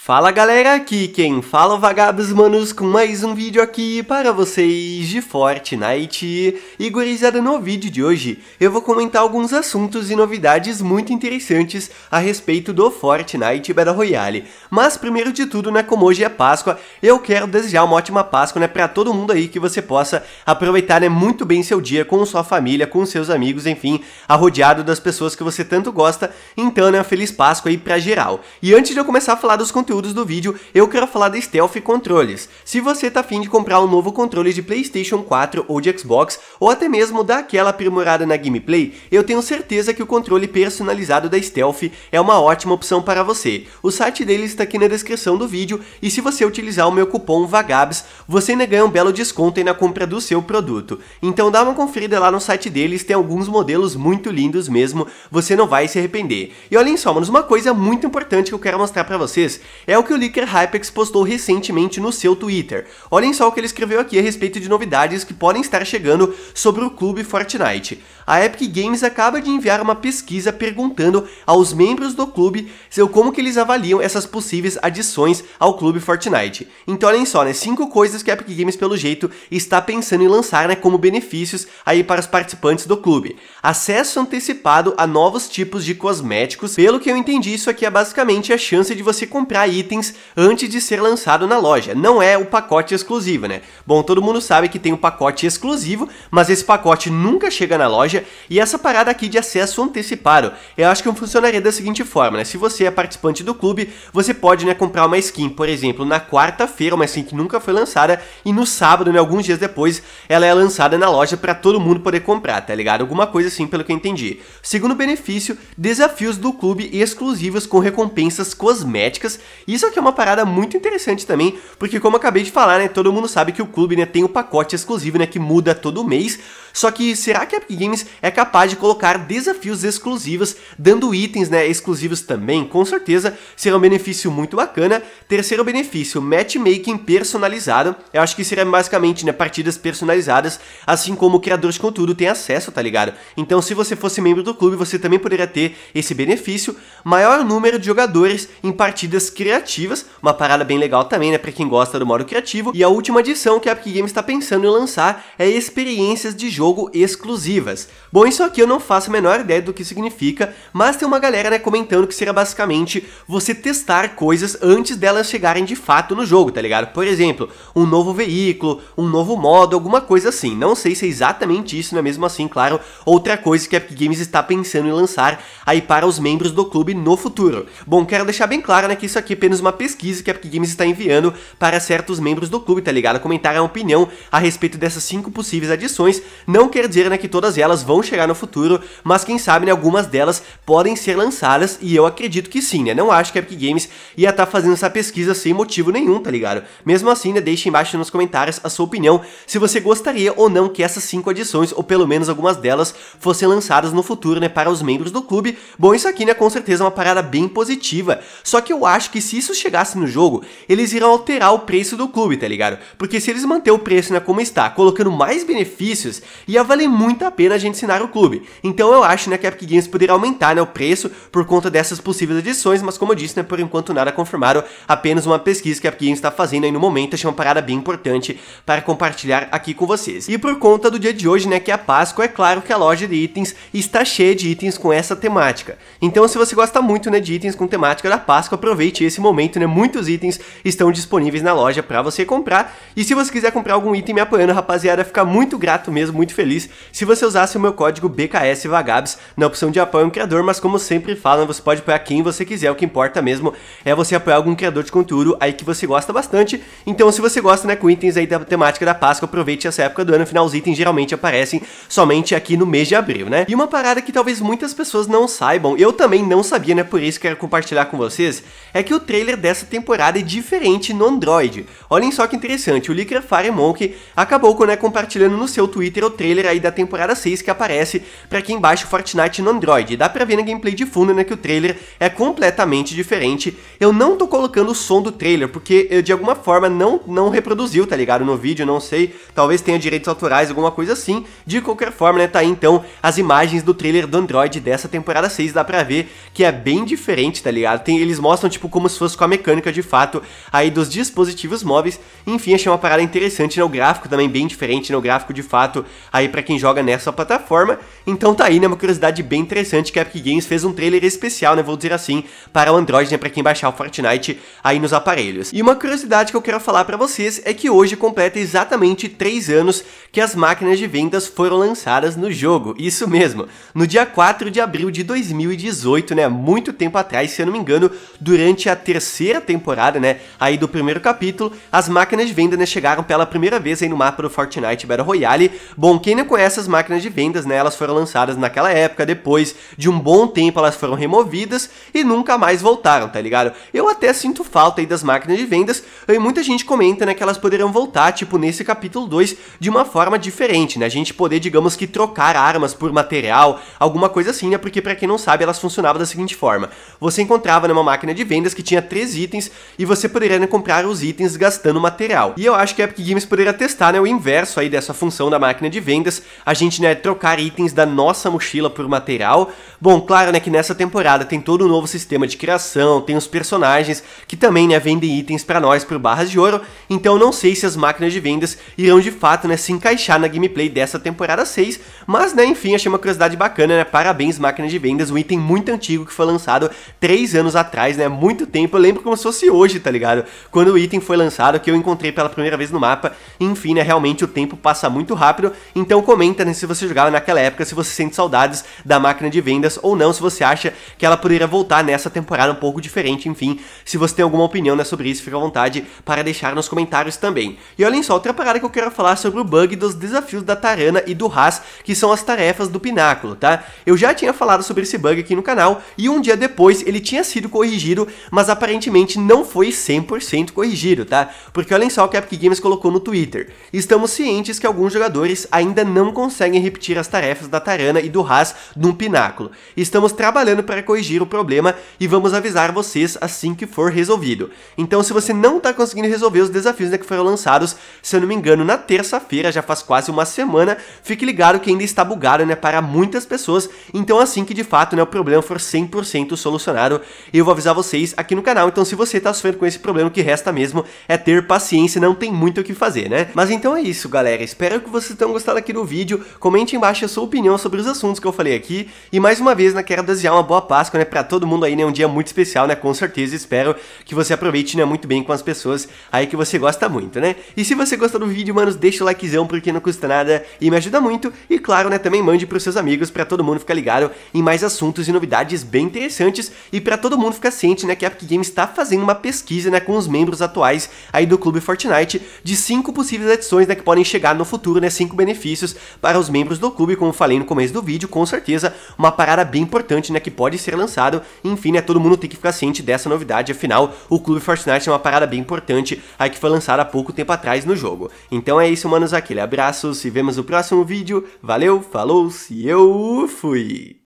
Fala galera, aqui quem fala vagabundos é Vagabos Manos com mais um vídeo aqui para vocês de Fortnite. E gurizada, no vídeo de hoje eu vou comentar alguns assuntos e novidades muito interessantes a respeito do Fortnite Battle Royale. Mas primeiro de tudo, né, como hoje é Páscoa, eu quero desejar uma ótima Páscoa, né, para todo mundo aí que você possa aproveitar, né, muito bem seu dia com sua família, com seus amigos, enfim, arrodeado das pessoas que você tanto gosta. Então, né, feliz Páscoa aí pra geral. E antes de eu começar a falar dos conteúdos conteúdos do vídeo, eu quero falar da Stealth Controles. Se você tá afim de comprar um novo controle de Playstation 4 ou de Xbox, ou até mesmo daquela aprimorada na gameplay, eu tenho certeza que o controle personalizado da Stealth é uma ótima opção para você. O site deles está aqui na descrição do vídeo, e se você utilizar o meu cupom VAGABS, você ainda ganha um belo desconto na compra do seu produto. Então dá uma conferida lá no site deles, tem alguns modelos muito lindos mesmo, você não vai se arrepender. E olhem só, manos, uma coisa muito importante que eu quero mostrar para vocês é o que o Licker Hypex postou recentemente no seu Twitter. Olhem só o que ele escreveu aqui a respeito de novidades que podem estar chegando sobre o clube Fortnite. A Epic Games acaba de enviar uma pesquisa perguntando aos membros do clube como que eles avaliam essas possíveis adições ao clube Fortnite. Então olhem só, né, cinco coisas que a Epic Games pelo jeito está pensando em lançar, né, como benefícios aí para os participantes do clube. Acesso antecipado a novos tipos de cosméticos. Pelo que eu entendi, isso aqui é basicamente a chance de você comprar comprar itens antes de ser lançado na loja. Não é o pacote exclusivo, né? Bom, todo mundo sabe que tem um pacote exclusivo, mas esse pacote nunca chega na loja e essa parada aqui de acesso antecipado, eu acho que funcionaria da seguinte forma, né? Se você é participante do clube, você pode, né, comprar uma skin, por exemplo, na quarta-feira, uma skin que nunca foi lançada e no sábado, né, alguns dias depois, ela é lançada na loja para todo mundo poder comprar, tá ligado? Alguma coisa assim, pelo que eu entendi. Segundo benefício, desafios do clube exclusivos com recompensas cosméticas isso aqui é uma parada muito interessante também, porque como eu acabei de falar, né, todo mundo sabe que o clube né, tem um pacote exclusivo né, que muda todo mês, só que será que a Epic Games é capaz de colocar desafios exclusivos, dando itens né, exclusivos também? Com certeza será um benefício muito bacana. Terceiro benefício, matchmaking personalizado. Eu acho que será basicamente né, partidas personalizadas, assim como criadores de conteúdo têm acesso, tá ligado? Então se você fosse membro do clube, você também poderia ter esse benefício. Maior número de jogadores em partidas que criativas, uma parada bem legal também, né, para quem gosta do modo criativo. E a última edição que a Epic Games está pensando em lançar é experiências de jogo exclusivas. Bom, isso aqui eu não faço a menor ideia do que significa, mas tem uma galera, né, comentando que seria basicamente você testar coisas antes delas chegarem de fato no jogo, tá ligado? Por exemplo, um novo veículo, um novo modo, alguma coisa assim. Não sei se é exatamente isso, não é mesmo assim, claro, outra coisa que a Epic Games está pensando em lançar aí para os membros do clube no futuro. Bom, quero deixar bem claro, né, que isso aqui aqui apenas uma pesquisa que a Epic Games está enviando para certos membros do clube, tá ligado? Comentar a opinião a respeito dessas cinco possíveis adições. Não quer dizer né, que todas elas vão chegar no futuro, mas quem sabe né, algumas delas podem ser lançadas e eu acredito que sim, né? Não acho que a Epic Games ia estar tá fazendo essa pesquisa sem motivo nenhum, tá ligado? Mesmo assim, né, deixe embaixo nos comentários a sua opinião se você gostaria ou não que essas cinco adições, ou pelo menos algumas delas, fossem lançadas no futuro né, para os membros do clube. Bom, isso aqui né, com certeza é uma parada bem positiva, só que eu acho que se isso chegasse no jogo, eles iriam alterar o preço do clube, tá ligado? Porque se eles manter o preço na né, como está, colocando mais benefícios, ia valer muito a pena a gente assinar o clube. Então eu acho né, que a Epic Games poderia aumentar né, o preço por conta dessas possíveis adições, mas como eu disse, né, por enquanto nada confirmado, apenas uma pesquisa que a Epic Games está fazendo aí no momento, achei uma parada bem importante para compartilhar aqui com vocês. E por conta do dia de hoje, né, que é a Páscoa, é claro que a loja de itens está cheia de itens com essa temática. Então se você gosta muito né, de itens com temática da Páscoa, aproveite esse nesse momento, né? Muitos itens estão disponíveis na loja para você comprar. E se você quiser comprar algum item me apoiando, rapaziada, ficar muito grato mesmo, muito feliz se você usasse o meu código BKSVagabs na opção de apoio um criador, mas como sempre falo, você pode apoiar quem você quiser, o que importa mesmo é você apoiar algum criador de conteúdo aí que você gosta bastante. Então, se você gosta, né, com itens aí da temática da Páscoa, aproveite essa época do ano, afinal os itens geralmente aparecem somente aqui no mês de abril, né? E uma parada que talvez muitas pessoas não saibam, eu também não sabia, né, por isso quero compartilhar com vocês, é que o trailer dessa temporada é diferente no Android. Olhem só que interessante, o Licker Firemonk acabou né, compartilhando no seu Twitter o trailer aí da temporada 6 que aparece para quem baixa o Fortnite no Android. Dá pra ver na gameplay de fundo né, que o trailer é completamente diferente. Eu não tô colocando o som do trailer, porque eu, de alguma forma não, não reproduziu, tá ligado? No vídeo, não sei, talvez tenha direitos autorais, alguma coisa assim. De qualquer forma, né, tá aí então as imagens do trailer do Android dessa temporada 6, dá pra ver que é bem diferente, tá ligado? Tem, eles mostram tipo como como se fosse com a mecânica de fato aí dos dispositivos móveis. Enfim, achei uma parada interessante, no né? gráfico também bem diferente, no né? gráfico de fato aí para quem joga nessa plataforma. Então tá aí, né? Uma curiosidade bem interessante que a Epic Games fez um trailer especial, né? Vou dizer assim, para o Android, né? Pra quem baixar o Fortnite aí nos aparelhos. E uma curiosidade que eu quero falar para vocês é que hoje completa exatamente 3 anos que as máquinas de vendas foram lançadas no jogo. Isso mesmo, no dia 4 de abril de 2018, né? Muito tempo atrás, se eu não me engano, durante a a terceira temporada, né, aí do primeiro capítulo, as máquinas de venda né, chegaram pela primeira vez aí no mapa do Fortnite Battle Royale. Bom, quem não conhece as máquinas de vendas, né, elas foram lançadas naquela época, depois de um bom tempo elas foram removidas e nunca mais voltaram, tá ligado? Eu até sinto falta aí das máquinas de vendas, e muita gente comenta, né, que elas poderão voltar, tipo, nesse capítulo 2, de uma forma diferente, né, a gente poder, digamos que, trocar armas por material, alguma coisa assim, né, porque para quem não sabe, elas funcionavam da seguinte forma, você encontrava numa máquina de vendas que tinha três itens e você poderia né, comprar os itens gastando material. E eu acho que a Epic Games poderia testar né, o inverso aí dessa função da máquina de vendas, a gente né, trocar itens da nossa mochila por material. Bom, claro né, que nessa temporada tem todo um novo sistema de criação, tem os personagens que também né, vendem itens para nós por barras de ouro, então não sei se as máquinas de vendas irão de fato né, se encaixar na gameplay dessa temporada 6, mas né, enfim, achei uma curiosidade bacana, né? Parabéns, máquina de vendas, um item muito antigo que foi lançado 3 anos atrás, né? Muito tempo. Eu lembro como se fosse hoje, tá ligado? Quando o item foi lançado, que eu encontrei pela primeira vez no mapa. Enfim, né? Realmente o tempo passa muito rápido. Então comenta né, se você jogava naquela época, se você sente saudades da máquina de vendas ou não, se você acha que ela poderia voltar nessa temporada um pouco diferente. Enfim, se você tem alguma opinião né, sobre isso, fica à vontade para deixar nos comentários também. E olhem só, outra parada que eu quero falar sobre o bug dos desafios da Tarana e do Haas, que são as tarefas do Pináculo, tá? Eu já tinha falado sobre esse bug aqui no canal e um dia depois ele tinha sido corrigido, mas mas aparentemente não foi 100% corrigido, tá? Porque olhem só o que a Epic Games colocou no Twitter. Estamos cientes que alguns jogadores ainda não conseguem repetir as tarefas da Tarana e do Haas num pináculo. Estamos trabalhando para corrigir o problema e vamos avisar vocês assim que for resolvido. Então se você não está conseguindo resolver os desafios né, que foram lançados, se eu não me engano, na terça-feira, já faz quase uma semana, fique ligado que ainda está bugado né, para muitas pessoas, então assim que de fato né, o problema for 100% solucionado, eu vou avisar vocês aqui aqui no canal, então se você tá sofrendo com esse problema, o que resta mesmo é ter paciência, não tem muito o que fazer, né? Mas então é isso, galera, espero que vocês tenham gostado aqui do vídeo, comente embaixo a sua opinião sobre os assuntos que eu falei aqui, e mais uma vez, né, quero desejar uma boa Páscoa, né, pra todo mundo aí, né, um dia muito especial, né, com certeza, espero que você aproveite, né, muito bem com as pessoas aí que você gosta muito, né? E se você gostou do vídeo, manos, deixa o likezão, porque não custa nada e me ajuda muito, e claro, né, também mande pros seus amigos, pra todo mundo ficar ligado em mais assuntos e novidades bem interessantes, e pra todo mundo ficar ciente, né, que é a Game Games está fazendo uma pesquisa né, com os membros atuais aí do Clube Fortnite de cinco possíveis edições né, que podem chegar no futuro, né? Cinco benefícios para os membros do clube, como falei no começo do vídeo, com certeza uma parada bem importante, né? Que pode ser lançado. Enfim, né? Todo mundo tem que ficar ciente dessa novidade. Afinal, o Clube Fortnite é uma parada bem importante aí que foi lançada há pouco tempo atrás no jogo. Então é isso, manos. Aquele abraço, se vemos no próximo vídeo. Valeu, falou, se eu fui!